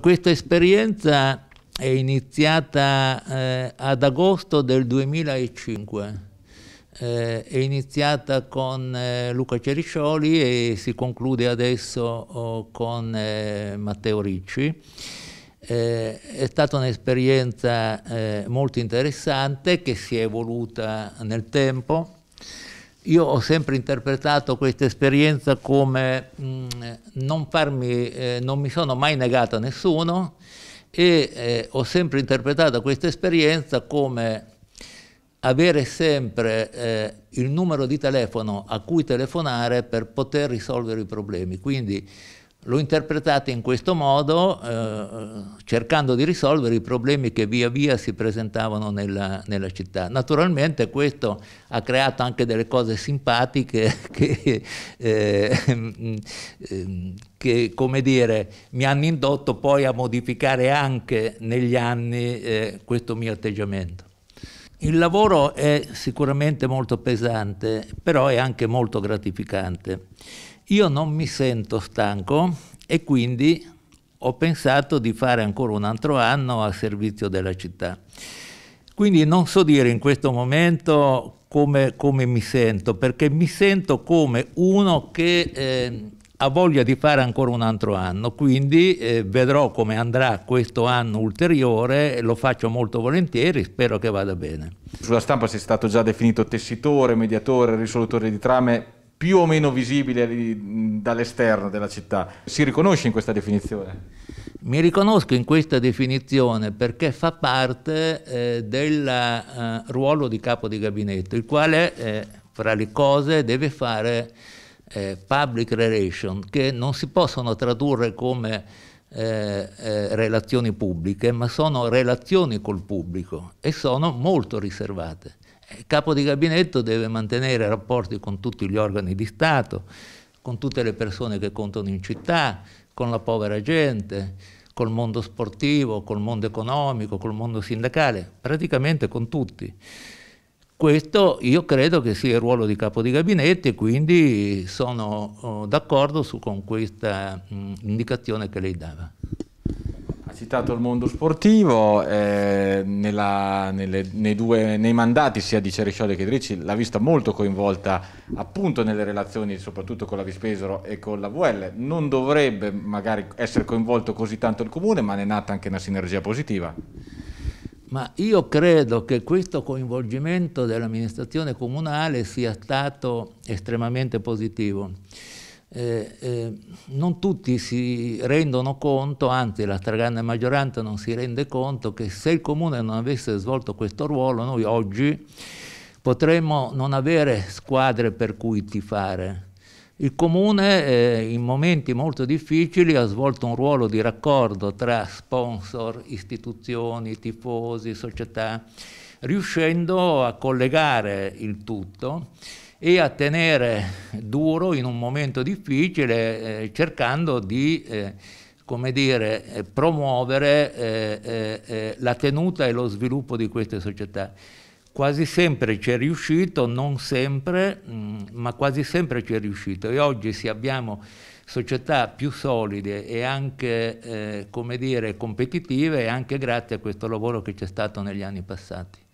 Questa esperienza è iniziata eh, ad agosto del 2005. Eh, è iniziata con eh, Luca Ceriscioli e si conclude adesso oh, con eh, Matteo Ricci. Eh, è stata un'esperienza eh, molto interessante che si è evoluta nel tempo io ho sempre interpretato questa esperienza come mh, mm, non, farmi, eh, non mi sono mai negato a nessuno e eh, ho sempre interpretato questa esperienza come avere sempre eh, il numero di telefono a cui telefonare per poter risolvere i problemi. Quindi lo interpretate in questo modo, eh, cercando di risolvere i problemi che via via si presentavano nella, nella, città. Naturalmente questo ha creato anche delle cose simpatiche che, eh, ehm, ehm, che come dire, mi hanno indotto poi a modificare anche negli anni eh, questo mio atteggiamento. Il lavoro è sicuramente molto pesante, però è anche molto gratificante. Io non mi sento stanco e quindi ho pensato di fare ancora un altro anno a servizio della città. Quindi non so dire in questo momento come, come mi sento, perché mi sento come uno che eh, ha voglia di fare ancora un altro anno, quindi eh, vedrò come andrà questo anno ulteriore, lo faccio molto volentieri, spero che vada bene. Sulla stampa sei stato già definito tessitore, mediatore, risolutore di trame, più o meno visibile dall'esterno della città. Si riconosce in questa definizione? Mi riconosco in questa definizione perché fa parte eh, del eh, ruolo di capo di gabinetto, il quale, eh, fra le cose, deve fare eh, public relations, che non si possono tradurre come eh, eh, relazioni pubbliche, ma sono relazioni col pubblico e sono molto riservate. Il capo di gabinetto deve mantenere rapporti con tutti gli organi di Stato, con tutte le persone che contano in città, con la povera gente, col mondo sportivo, col mondo economico, col mondo sindacale, praticamente con tutti. Questo io credo che sia il ruolo di capo di gabinetto e quindi sono oh, d'accordo con questa indicazione che lei dava citato il mondo sportivo, eh, nella, nelle, nei, due, nei, mandati sia di Cerescioli che di Ricci l'ha vista molto coinvolta appunto nelle relazioni soprattutto con la Vispesero e con la VL. Non dovrebbe magari essere coinvolto così tanto il comune, ma ne è nata anche una sinergia positiva. Ma io credo che questo coinvolgimento dell'amministrazione comunale sia stato estremamente positivo eh, eh, non tutti si rendono conto, anzi la stragrande maggioranza non si rende conto che se il comune non avesse svolto questo ruolo noi oggi potremmo non avere squadre per cui tifare. Il comune eh, in momenti molto difficili ha svolto un ruolo di raccordo tra sponsor, istituzioni, tifosi, società, riuscendo a collegare il tutto e a tenere duro in un momento difficile eh, cercando di eh, come dire, eh, promuovere eh, eh, eh, la tenuta e lo sviluppo di queste società. Quasi sempre ci è riuscito, non sempre, mh, mm, ma quasi sempre ci è riuscito e oggi se abbiamo società più solide e anche, come dire, competitive è anche grazie a questo lavoro che c'è stato negli anni passati.